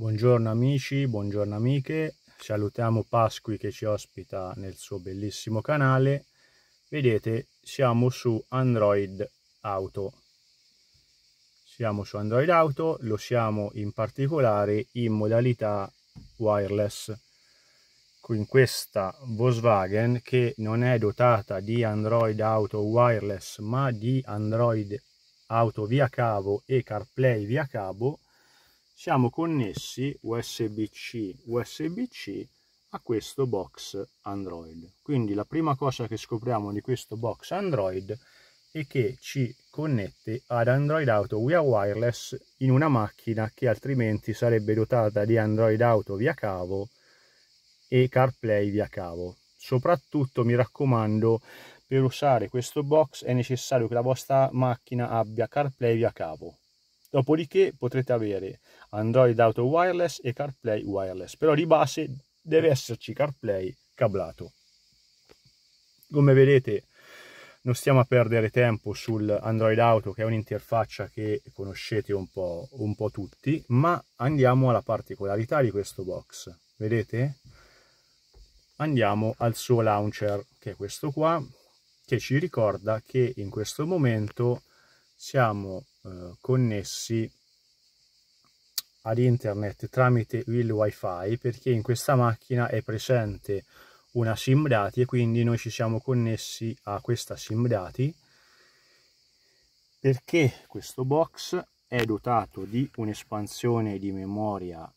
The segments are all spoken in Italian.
Buongiorno amici, buongiorno amiche, salutiamo Pasqui che ci ospita nel suo bellissimo canale. Vedete, siamo su Android Auto. Siamo su Android Auto, lo siamo in particolare in modalità wireless. In questa Volkswagen che non è dotata di Android Auto wireless ma di Android Auto via cavo e CarPlay via cavo, siamo connessi USB-C, USB-C a questo box Android. Quindi la prima cosa che scopriamo di questo box Android è che ci connette ad Android Auto via wireless in una macchina che altrimenti sarebbe dotata di Android Auto via cavo e CarPlay via cavo. Soprattutto mi raccomando, per usare questo box è necessario che la vostra macchina abbia CarPlay via cavo Dopodiché potrete avere Android Auto Wireless e CarPlay Wireless, però di base deve esserci CarPlay cablato. Come vedete non stiamo a perdere tempo su Android Auto che è un'interfaccia che conoscete un po', un po' tutti, ma andiamo alla particolarità di questo box. Vedete? Andiamo al suo launcher che è questo qua che ci ricorda che in questo momento siamo eh, connessi ad internet tramite il wifi perché in questa macchina è presente una sim dati e quindi noi ci siamo connessi a questa sim dati perché questo box è dotato di un'espansione di memoria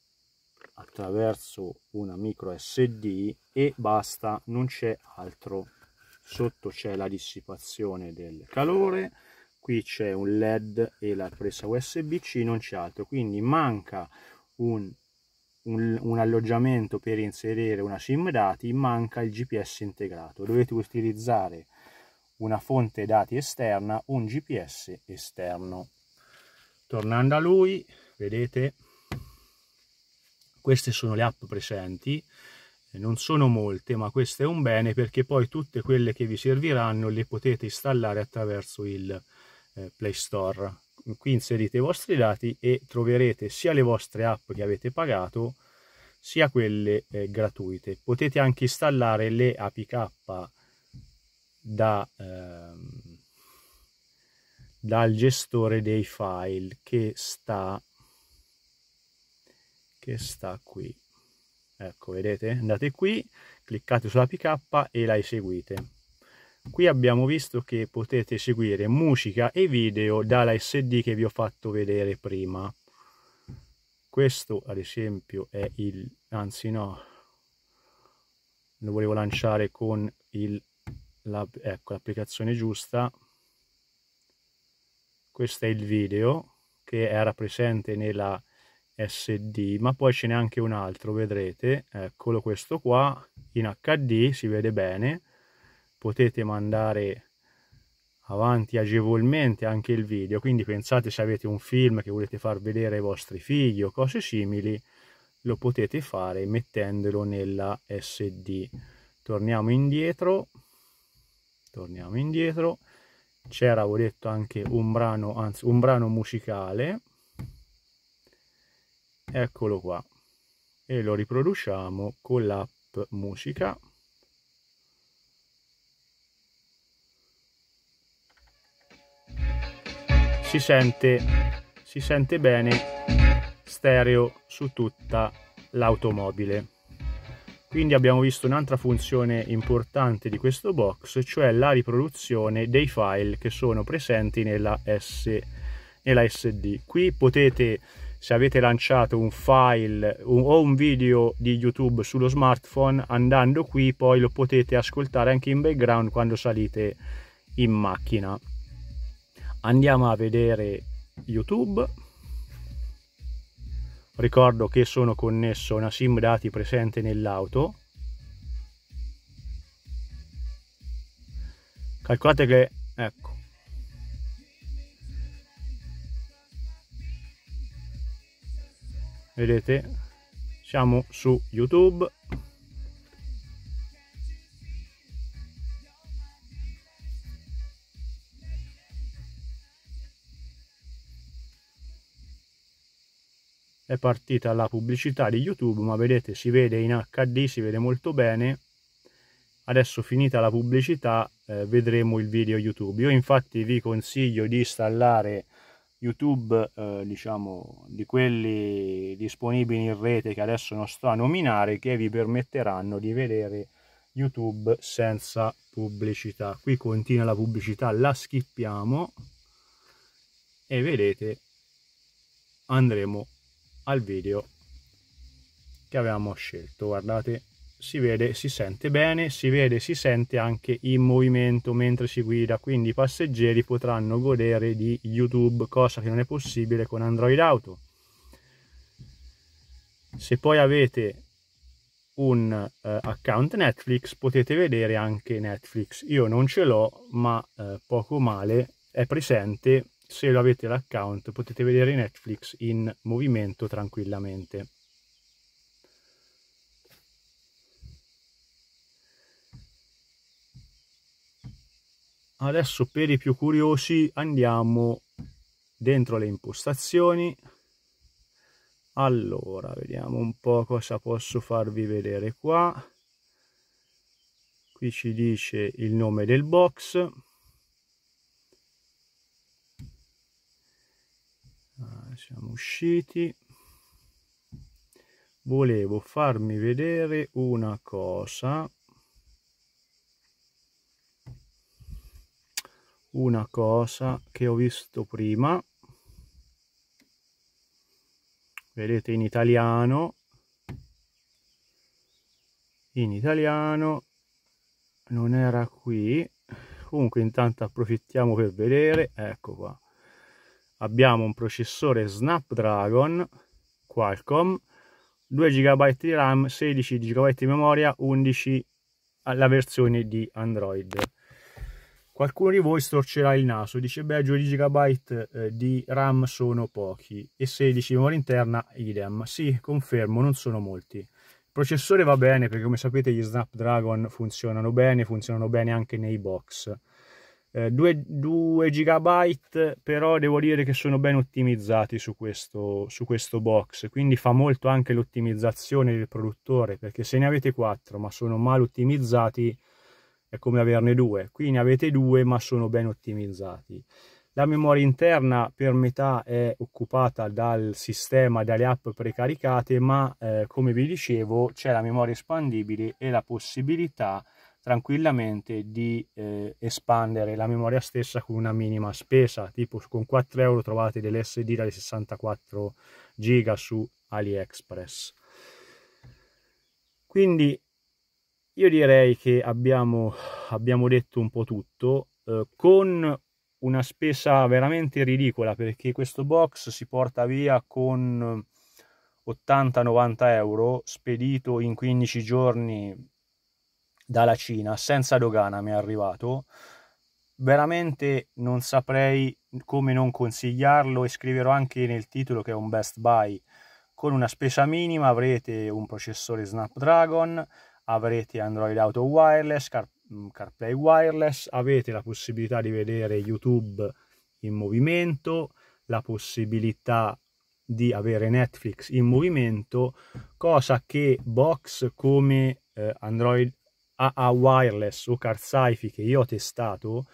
attraverso una micro SD e basta, non c'è altro. Sotto c'è la dissipazione del calore, qui c'è un led e la presa usb c non c'è altro quindi manca un, un, un, alloggiamento per inserire una sim dati manca il gps integrato dovete utilizzare una fonte dati esterna un gps esterno tornando a lui vedete queste sono le app presenti non sono molte ma questo è un bene perché poi tutte quelle che vi serviranno le potete installare attraverso il eh, Play Store. Qui inserite i vostri dati e troverete sia le vostre app che avete pagato sia quelle eh, gratuite. Potete anche installare le APK da, ehm, dal gestore dei file che sta, che sta qui. Ecco, vedete? Andate qui, cliccate sulla PK e la eseguite. Qui abbiamo visto che potete seguire musica e video dalla SD che vi ho fatto vedere prima. Questo ad esempio è il... anzi no, lo volevo lanciare con il, la, ecco, l'applicazione giusta. Questo è il video che era presente nella SD, ma poi ce n'è anche un altro, vedrete, eccolo questo qua, in HD, si vede bene potete mandare avanti agevolmente anche il video quindi pensate se avete un film che volete far vedere ai vostri figli o cose simili lo potete fare mettendolo nella sd torniamo indietro torniamo indietro c'era ho detto anche un brano anzi un brano musicale eccolo qua e lo riproduciamo con l'app musica si sente, si sente bene stereo su tutta l'automobile. Quindi abbiamo visto un'altra funzione importante di questo box, cioè la riproduzione dei file che sono presenti nella, S, nella SD. Qui potete, se avete lanciato un file un, o un video di YouTube sullo smartphone, andando qui poi lo potete ascoltare anche in background quando salite in macchina andiamo a vedere YouTube. Ricordo che sono connesso a una SIM dati presente nell'auto. Calcolate che, ecco, vedete, siamo su YouTube è partita la pubblicità di YouTube, ma vedete si vede in HD, si vede molto bene. Adesso finita la pubblicità eh, vedremo il video YouTube. Io infatti vi consiglio di installare YouTube, eh, diciamo, di quelli disponibili in rete che adesso non sto a nominare, che vi permetteranno di vedere YouTube senza pubblicità. Qui continua la pubblicità, la skippiamo e vedete andremo al video che avevamo scelto guardate si vede si sente bene si vede si sente anche in movimento mentre si guida quindi i passeggeri potranno godere di youtube cosa che non è possibile con android auto se poi avete un eh, account Netflix potete vedere anche Netflix. Io non ce l'ho, ma eh, poco male è presente se lo avete l'account potete vedere Netflix in movimento tranquillamente. Adesso per i più curiosi andiamo dentro le impostazioni. Allora, vediamo un po' cosa posso farvi vedere qua. Qui ci dice il nome del box siamo usciti volevo farmi vedere una cosa una cosa che ho visto prima vedete in italiano in italiano non era qui comunque intanto approfittiamo per vedere ecco qua abbiamo un processore Snapdragon Qualcomm 2 GB di RAM, 16 GB di memoria, 11 alla versione di Android. Qualcuno di voi storcerà il naso, dice beh 2 GB di RAM sono pochi e 16 di memoria interna idem. Sì, confermo, non sono molti. Il processore va bene perché come sapete gli Snapdragon funzionano bene, funzionano bene anche nei box eh, 2, 2 GB però devo dire che sono ben ottimizzati su questo, su questo box, quindi fa molto anche l'ottimizzazione del produttore, perché se ne avete 4 ma sono mal ottimizzati è come averne 2, qui ne avete 2 ma sono ben ottimizzati. La memoria interna per metà è occupata dal sistema, dalle app precaricate, ma eh, come vi dicevo c'è la memoria espandibile e la possibilità di tranquillamente di eh, espandere la memoria stessa con una minima spesa, tipo con 4 euro trovate delle SD da 64 giga su AliExpress. Quindi io direi che abbiamo, abbiamo detto un po' tutto, eh, con una spesa veramente ridicola perché questo box si porta via con 80-90 euro spedito in 15 giorni dalla Cina senza dogana mi è arrivato veramente non saprei come non consigliarlo e scriverò anche nel titolo che è un best buy con una spesa minima avrete un processore Snapdragon avrete Android Auto Wireless Car- mm, CarPlay Wireless avete la possibilità di vedere YouTube in movimento la possibilità di avere Netflix in movimento cosa che box come eh, Android AA Wireless o Car Sci-Fi che io ho testato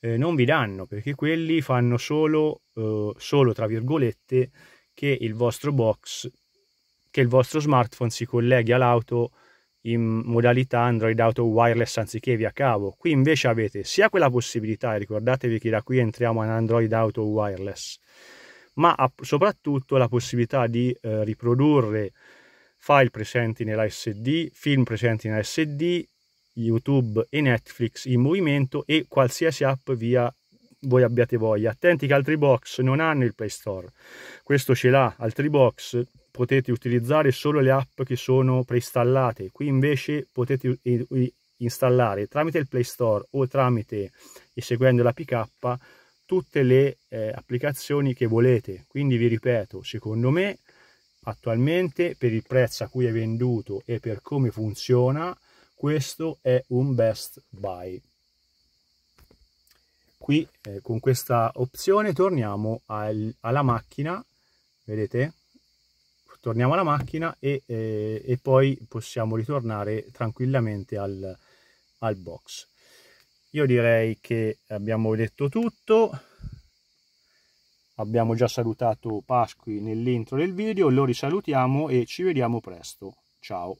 eh, non vi danno perché quelli fanno solo, eh, solo tra virgolette che il vostro box che il vostro smartphone si colleghi all'auto in modalità Android Auto Wireless anziché via cavo. Qui invece avete sia quella possibilità, ricordatevi che da qui entriamo in Android Auto Wireless, ma soprattutto la possibilità di eh, riprodurre file presenti nella SD, film presenti nella SD, YouTube e Netflix in movimento e qualsiasi app via voi abbiate voglia. Attenti che altri box non hanno il Play Store. Questo ce l'ha, altri box potete utilizzare solo le app che sono preinstallate. Qui invece potete installare tramite il Play Store o tramite e seguendo la PK tutte le eh, applicazioni che volete. Quindi vi ripeto, secondo me attualmente per il prezzo a cui è venduto e per come funziona questo è un best buy qui eh, con questa opzione torniamo al, alla macchina vedete torniamo alla macchina e, eh, e poi possiamo ritornare tranquillamente al, al box io direi che abbiamo detto tutto abbiamo già salutato Pasqui nell'intro del video, lo risalutiamo e ci vediamo presto. Ciao!